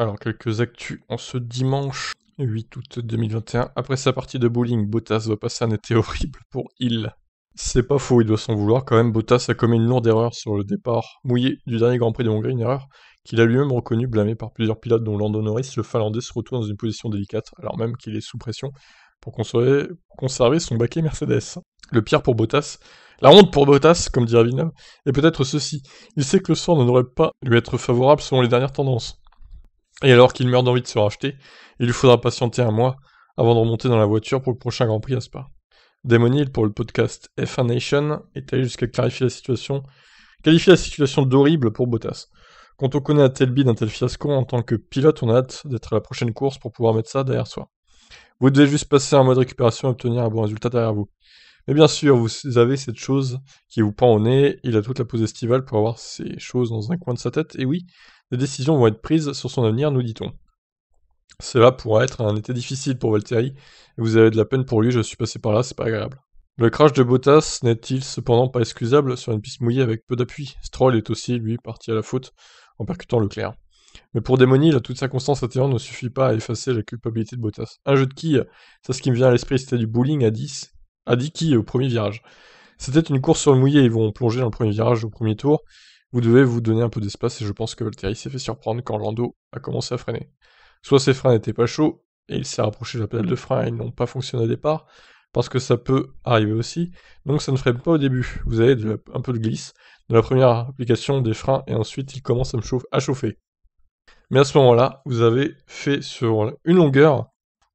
Alors, quelques actus en ce dimanche 8 août 2021. Après sa partie de bowling, Bottas va passer un été horrible pour il. C'est pas faux, il doit s'en vouloir quand même. Bottas a commis une lourde erreur sur le départ mouillé du dernier Grand Prix de Hongrie, une erreur qu'il a lui-même reconnue, blâmée par plusieurs pilotes, dont Lando Norris. Le Finlandais se retrouve dans une position délicate, alors même qu'il est sous pression pour conserver, conserver son baquet Mercedes. Le pire pour Bottas, la honte pour Bottas, comme dirait Villeneuve, est peut-être ceci. Il sait que le sort ne devrait pas lui être favorable selon les dernières tendances. Et alors qu'il meurt d'envie de se racheter, il lui faudra patienter un mois avant de remonter dans la voiture pour le prochain Grand Prix à Spa. Damon Hill pour le podcast F1 Nation est allé jusqu'à clarifier la situation, qualifier la situation d'horrible pour Bottas. Quand on connaît un tel bid un tel fiasco, en tant que pilote, on a hâte d'être à la prochaine course pour pouvoir mettre ça derrière soi. Vous devez juste passer un de récupération et obtenir un bon résultat derrière vous. Et bien sûr, vous avez cette chose qui vous pend au nez, il a toute la pause estivale pour avoir ces choses dans un coin de sa tête, et oui, des décisions vont être prises sur son avenir, nous dit-on. Cela pourra être un été difficile pour Valtteri, et vous avez de la peine pour lui, je suis passé par là, c'est pas agréable. Le crash de Bottas n'est-il cependant pas excusable sur une piste mouillée avec peu d'appui Stroll est aussi, lui, parti à la faute en percutant le clair. Mais pour la toute circonstance constance ne suffit pas à effacer la culpabilité de Bottas. Un jeu de qui? c'est ce qui me vient à l'esprit, c'était du bowling à 10, qui au premier virage. C'était une course sur le mouillé, ils vont plonger dans le premier virage au premier tour. Vous devez vous donner un peu d'espace et je pense que Valtteri s'est fait surprendre quand Lando a commencé à freiner. Soit ses freins n'étaient pas chauds et il s'est rapproché de la pédale de frein et ils n'ont pas fonctionné au départ, parce que ça peut arriver aussi, donc ça ne freine pas au début. Vous avez un peu de glisse dans la première application des freins et ensuite il commence à, me à chauffer. Mais à ce moment-là, vous avez fait sur une longueur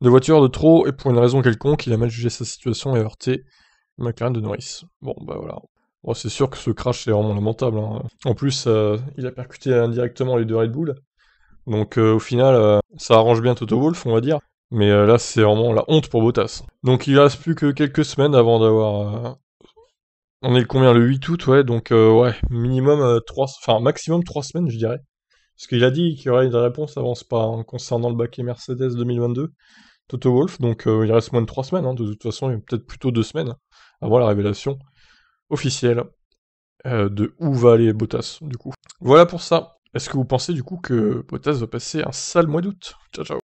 de voiture de trop et pour une raison quelconque, il a mal jugé sa situation et heurté le McLaren de nourrice. Bon, bah voilà. Oh, c'est sûr que ce crash est vraiment lamentable. Hein. En plus, euh, il a percuté indirectement les deux Red Bull. Donc euh, au final, euh, ça arrange bien Toto Wolf, on va dire. Mais là, c'est vraiment la honte pour Bottas. Donc il reste plus que quelques semaines avant d'avoir... On est le combien Le 8 août, ouais. Donc ouais, minimum 3... Enfin, maximum 3 semaines, je dirais. Parce qu'il a dit qu'il y aurait une réponse avant ce pas hein, concernant le baquet Mercedes 2022. Toto Wolf, donc euh, il reste moins de trois semaines, hein. de toute façon, il y a peut-être plutôt deux semaines avant la révélation officielle euh, de où va aller Bottas, du coup. Voilà pour ça. Est-ce que vous pensez du coup que Bottas va passer un sale mois d'août Ciao ciao